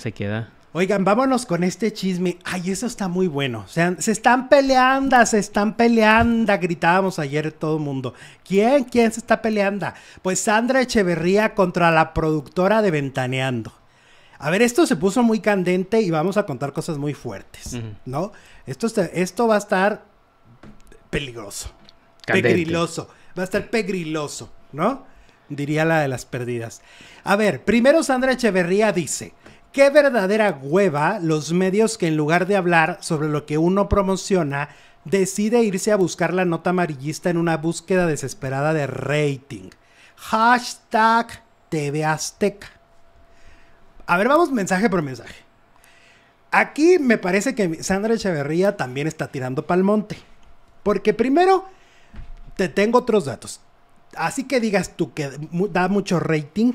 se queda. Oigan, vámonos con este chisme. Ay, eso está muy bueno. O se están peleando, se están peleando, gritábamos ayer todo el mundo. ¿Quién? ¿Quién se está peleando? Pues Sandra Echeverría contra la productora de Ventaneando. A ver, esto se puso muy candente y vamos a contar cosas muy fuertes, ¿no? Esto, esto va a estar peligroso. Va a estar pegriloso, ¿no? Diría la de las perdidas. A ver, primero Sandra Echeverría dice... Qué verdadera hueva los medios que en lugar de hablar sobre lo que uno promociona, decide irse a buscar la nota amarillista en una búsqueda desesperada de rating. Hashtag TV Azteca. A ver, vamos mensaje por mensaje. Aquí me parece que Sandra Echeverría también está tirando pa'l monte. Porque primero, te tengo otros datos. Así que digas tú que da mucho rating.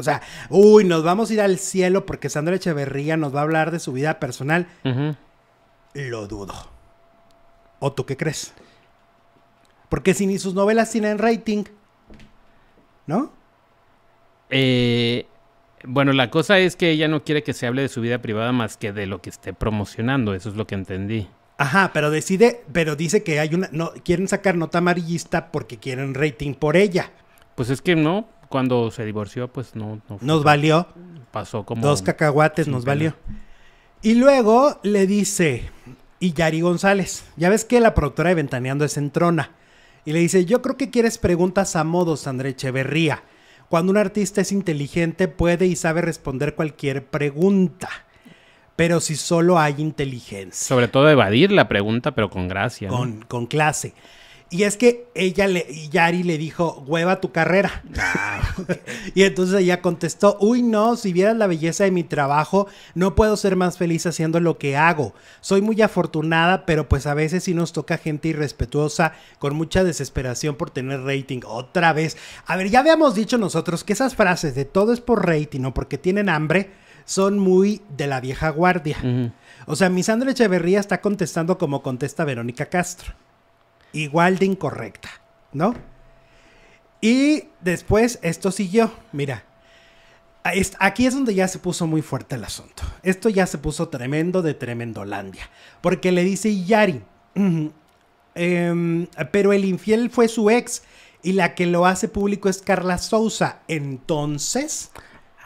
O sea, uy, nos vamos a ir al cielo porque Sandra Echeverría nos va a hablar de su vida personal. Lo dudo. ¿O tú qué crees? Porque si ni sus novelas tienen rating, ¿no? Eh, bueno, la cosa es que ella no quiere que se hable de su vida privada más que de lo que esté promocionando, eso es lo que entendí. Ajá, pero decide, pero dice que hay una, no, quieren sacar nota amarillista porque quieren rating por ella. Pues es que no, cuando se divorció, pues no. no nos valió. Pasó como. Dos cacahuates nos valió. Y luego le dice. Y Yari González. Ya ves que la productora de Ventaneando es entrona. Y le dice: Yo creo que quieres preguntas a modos, André Echeverría. Cuando un artista es inteligente, puede y sabe responder cualquier pregunta pero si solo hay inteligencia. Sobre todo evadir la pregunta, pero con gracia. con clase. Y es que ella le, Yari le dijo, hueva tu carrera. Ah. y entonces ella contestó, uy no, si vieras la belleza de mi trabajo, no puedo ser más feliz haciendo lo que hago. Soy muy afortunada, pero pues a veces sí nos toca gente irrespetuosa con mucha desesperación por tener rating. Otra vez. A ver, ya habíamos dicho nosotros que esas frases de todo es por rating o porque tienen hambre son muy de la vieja guardia. O sea, Sandra Echeverría está contestando como contesta Verónica Castro igual de incorrecta, ¿no? Y después esto siguió, mira, aquí es donde ya se puso muy fuerte el asunto. Esto ya se puso tremendo de Tremendolandia, porque le dice Yari, em, pero el infiel fue su ex y la que lo hace público es Carla Sousa, entonces...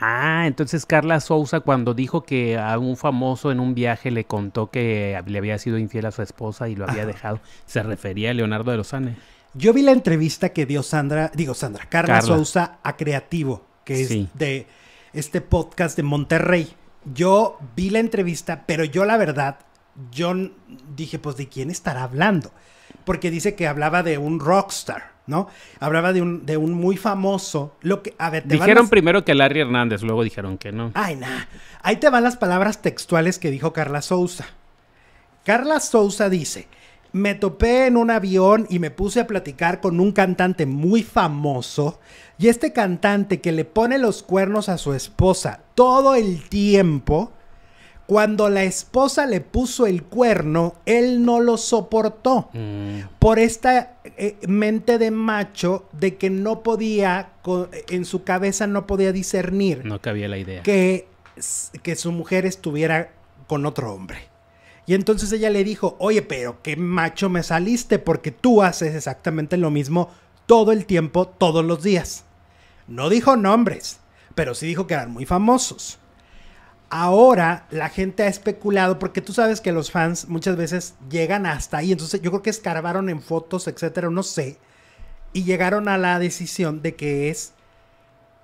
Ah, entonces Carla Souza cuando dijo que a un famoso en un viaje le contó que le había sido infiel a su esposa y lo había dejado, se refería a Leonardo de Yo vi la entrevista que dio Sandra, digo Sandra, Carla, Sousa Souza a Creativo, que es de este podcast de Monterrey. Yo vi la entrevista, pero yo la verdad, yo dije, pues, ¿de quién estará hablando? Porque dice que hablaba de un rockstar. Hablaba de un, muy famoso. Lo que, dijeron primero que Larry Hernández, luego dijeron que no. Ay, Ahí te van las palabras textuales que dijo Carla Souza. Carla Souza dice: Me topé en un avión y me puse a platicar con un cantante muy famoso. Y este cantante que le pone los cuernos a su esposa todo el tiempo cuando la esposa le puso el cuerno, él no lo soportó mm. por esta eh, mente de macho de que no podía, en su cabeza no podía discernir. No cabía la idea. Que, que su mujer estuviera con otro hombre. Y entonces ella le dijo, oye, pero qué macho me saliste porque tú haces exactamente lo mismo todo el tiempo, todos los días. No dijo nombres, pero sí dijo que eran muy famosos ahora la gente ha especulado, porque tú sabes que los fans muchas veces llegan hasta ahí, entonces yo creo que escarbaron en fotos, etcétera, no sé, y llegaron a la decisión de que es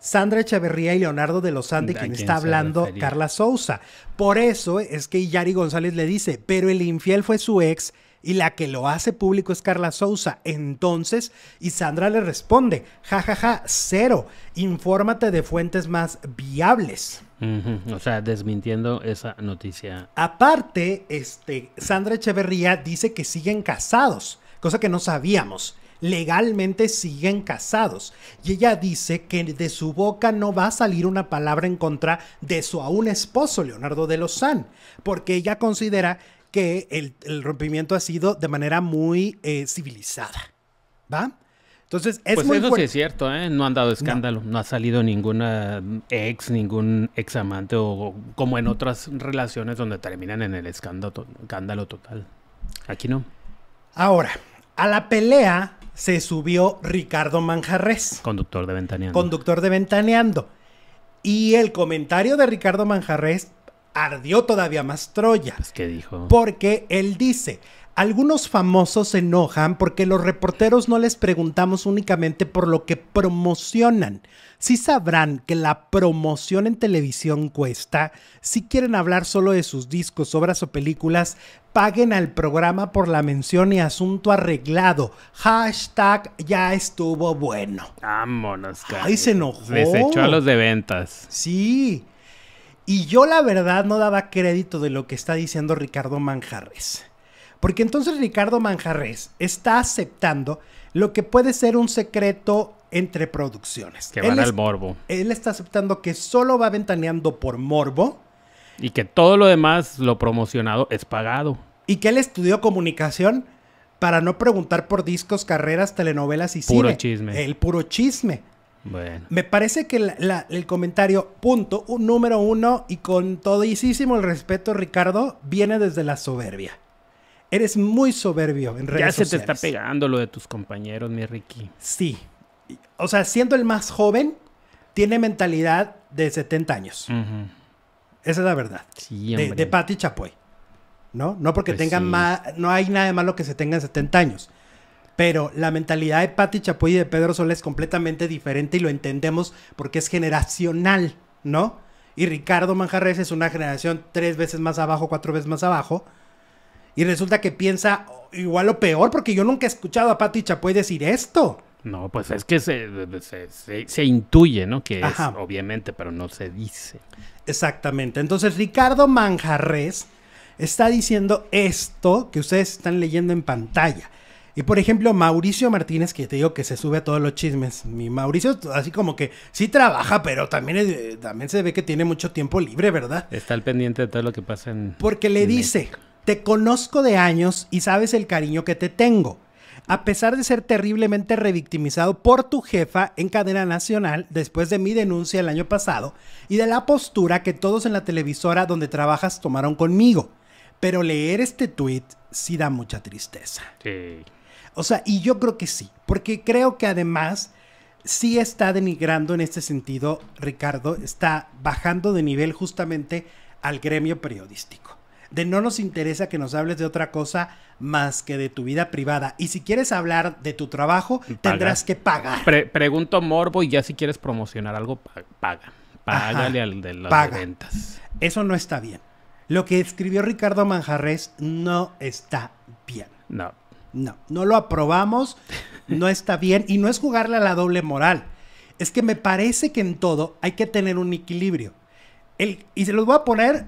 Sandra Echeverría y Leonardo de los Andes quien está hablando Carla Sousa. Por eso es que Yari González le dice, pero el infiel fue su ex y la que lo hace público es Carla Sousa. Entonces, y Sandra le responde, jajaja, cero, infórmate de fuentes más viables. O sea, desmintiendo esa noticia. Aparte, este, Sandra Echeverría dice que siguen casados, cosa que no sabíamos. Legalmente siguen casados. Y ella dice que de su boca no va a salir una palabra en contra de su aún esposo, Leonardo de Lozán, porque ella considera que el, rompimiento ha sido de manera muy eh, civilizada. ¿Va? Entonces, es pues eso sí es cierto, ¿eh? No han dado escándalo, no. ha salido ninguna ex, ningún ex amante o, como en otras relaciones donde terminan en el escándalo, total. Aquí no. Ahora, a la pelea se subió Ricardo Manjarres. Conductor de Ventaneando. Conductor de Ventaneando. Y el comentario de Ricardo Manjarres ardió todavía más Troya. Pues, ¿Qué dijo? Porque él dice, algunos famosos se enojan porque los reporteros no les preguntamos únicamente por lo que promocionan. Si sabrán que la promoción en televisión cuesta, si quieren hablar solo de sus discos, obras o películas, paguen al programa por la mención y asunto arreglado. Hashtag ya estuvo bueno. Vámonos, cara. Ay, se enojó. Les a los de ventas. Sí. Y yo la verdad no daba crédito de lo que está diciendo Ricardo Manjarres. Porque entonces Ricardo Manjarres está aceptando lo que puede ser un secreto entre producciones. Que van al morbo. Él está aceptando que solo va ventaneando por morbo. Y que todo lo demás, lo promocionado, es pagado. Y que él estudió comunicación para no preguntar por discos, carreras, telenovelas y cine. Puro chisme. El puro chisme. Bueno. Me parece que el comentario, punto, número uno, y con todísimo el respeto, Ricardo, viene desde la soberbia. Eres muy soberbio en realidad Ya se te está pegando lo de tus compañeros, mi Ricky. Sí. O sea, siendo el más joven, tiene mentalidad de 70 años. Esa es la verdad. de, de Patti Chapoy. ¿No? No porque pues tengan más. No hay nada de malo que se tengan 70 años. Pero la mentalidad de Pati Chapoy y de Pedro Sol es completamente diferente y lo entendemos porque es generacional, ¿no? Y Ricardo Manjarres es una generación tres veces más abajo, cuatro veces más abajo. Y resulta que piensa igual o peor, porque yo nunca he escuchado a Pati Chapoy decir esto. No, pues es que se, se, intuye, ¿no? Que es, obviamente, pero no se dice. Exactamente. Entonces, Ricardo Manjarres está diciendo esto que ustedes están leyendo en pantalla. Y por ejemplo, Mauricio Martínez, que te digo que se sube a todos los chismes. Mi Mauricio, así como que sí trabaja, pero también, eh, también se ve que tiene mucho tiempo libre, ¿verdad? Está al pendiente de todo lo que pasa en. Porque le dice. Te conozco de años y sabes el cariño que te tengo. A pesar de ser terriblemente revictimizado por tu jefa en cadena nacional después de mi denuncia el año pasado y de la postura que todos en la televisora donde trabajas tomaron conmigo. Pero leer este tweet sí da mucha tristeza. Sí. O sea, y yo creo que sí, porque creo que además sí está denigrando en este sentido, Ricardo, está bajando de nivel justamente al gremio periodístico de no nos interesa que nos hables de otra cosa más que de tu vida privada. Y si quieres hablar de tu trabajo, tendrás que pagar. pregunto Morbo y ya si quieres promocionar algo, paga. Págale al de las ventas. Eso no está bien. Lo que escribió Ricardo Manjarres no está bien. No. No, no lo aprobamos, no está bien y no es jugarle a la doble moral. Es que me parece que en todo hay que tener un equilibrio y se los voy a poner,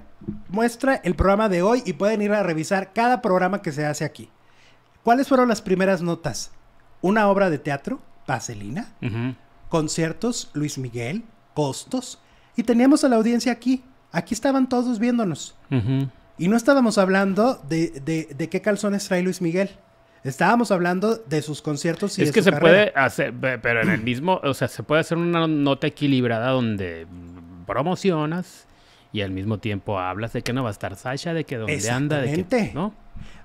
muestra el programa de hoy y pueden ir a revisar cada programa que se hace aquí. ¿Cuáles fueron las primeras notas? Una obra de teatro, Paselina. conciertos, Luis Miguel, costos. Y teníamos a la audiencia aquí. Aquí estaban todos viéndonos. Y no estábamos hablando de, qué calzones trae Luis Miguel. Estábamos hablando de sus conciertos y es que se puede hacer, pero en el mismo, o sea, se puede hacer una nota equilibrada donde promocionas y al mismo tiempo hablas de que no va a estar Sasha, de que dónde anda, de que, ¿no?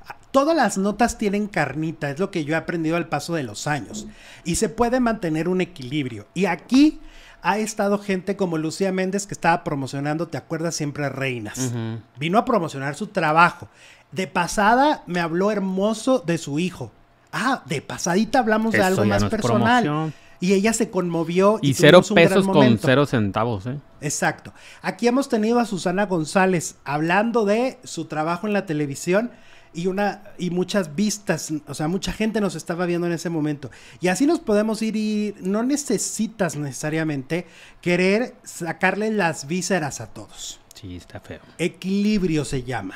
Ah, todas las notas tienen carnita, es lo que yo he aprendido al paso de los años. Y se puede mantener un equilibrio. Y aquí ha estado gente como Lucía Méndez que estaba promocionando, ¿te acuerdas siempre Reinas? Vino a promocionar su trabajo. De pasada me habló hermoso de su hijo. Ah, de pasadita hablamos de algo más personal y ella se conmovió. Y, y cero pesos con cero centavos, ¿eh? Exacto. Aquí hemos tenido a Susana González hablando de su trabajo en la televisión y una y muchas vistas, o sea, mucha gente nos estaba viendo en ese momento. Y así nos podemos ir y no necesitas necesariamente querer sacarle las vísceras a todos. Sí, está feo. Equilibrio se llama.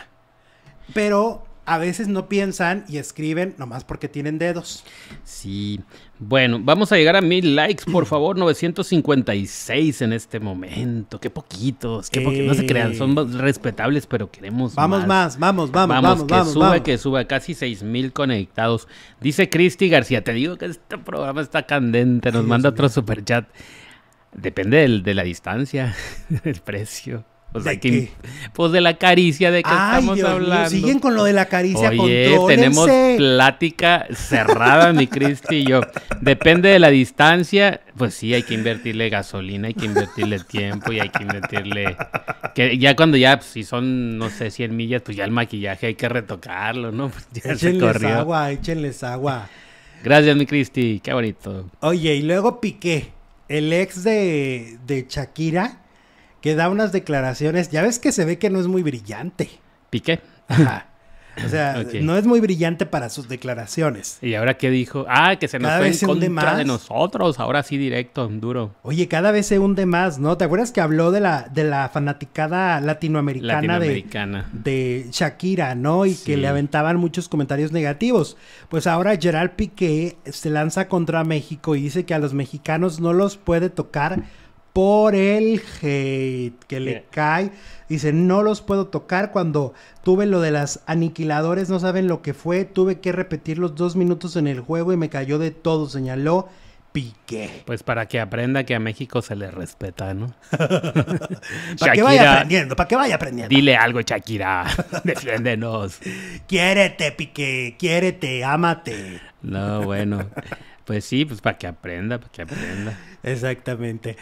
Pero a veces no piensan y escriben nomás porque tienen dedos. Sí. Bueno, vamos a llegar a mil likes, por favor. 956 en este momento. Qué poquitos. Qué poquitos, no se crean, eh. son respetables, pero queremos vamos más. Vamos, vamos, vamos. Vamos, que vamos, sube, que suba. Casi seis mil conectados. Dice Cristi García, te digo que este programa está candente. Nos manda otro super superchat. Depende de la distancia, del precio. Pues, pues de la caricia de que estamos hablando. siguen con lo de la caricia. Oye, tenemos plática cerrada, mi Cristi y yo. Depende de la distancia, pues sí, hay que invertirle gasolina, hay que invertirle tiempo y hay que invertirle... Que ya cuando ya, pues, si son, no sé, 100 millas, pues ya el maquillaje hay que retocarlo, ¿no? Pues agua, échenles agua. Gracias, mi Cristi, qué bonito. Oye, y luego Piqué, el ex de, de Shakira que da unas declaraciones, ya ves que se ve que no es muy brillante. Piqué. Ajá. O sea, no es muy brillante para sus declaraciones. ¿Y ahora qué dijo? Ah, que se nos fue de nosotros, ahora sí directo, duro. Oye, cada vez se hunde más, ¿no? ¿Te acuerdas que habló de la, de la fanaticada latinoamericana, De, de, Shakira, ¿no? Y que le aventaban muchos comentarios negativos. Pues ahora Gerard Piqué se lanza contra México y dice que a los mexicanos no los puede tocar por el hate que le cae. Dice, no los puedo tocar cuando tuve lo de las aniquiladores, no saben lo que fue, tuve que repetir los dos minutos en el juego y me cayó de todo, señaló. Piqué. Pues para que aprenda que a México se le respeta, ¿no? para que vaya aprendiendo, para que vaya aprendiendo. Dile algo, Shakira. Defiéndenos. Quiérete, Piqué. Quiérete, ámate. No, bueno. Pues sí, pues para que aprenda, para que aprenda. Exactamente.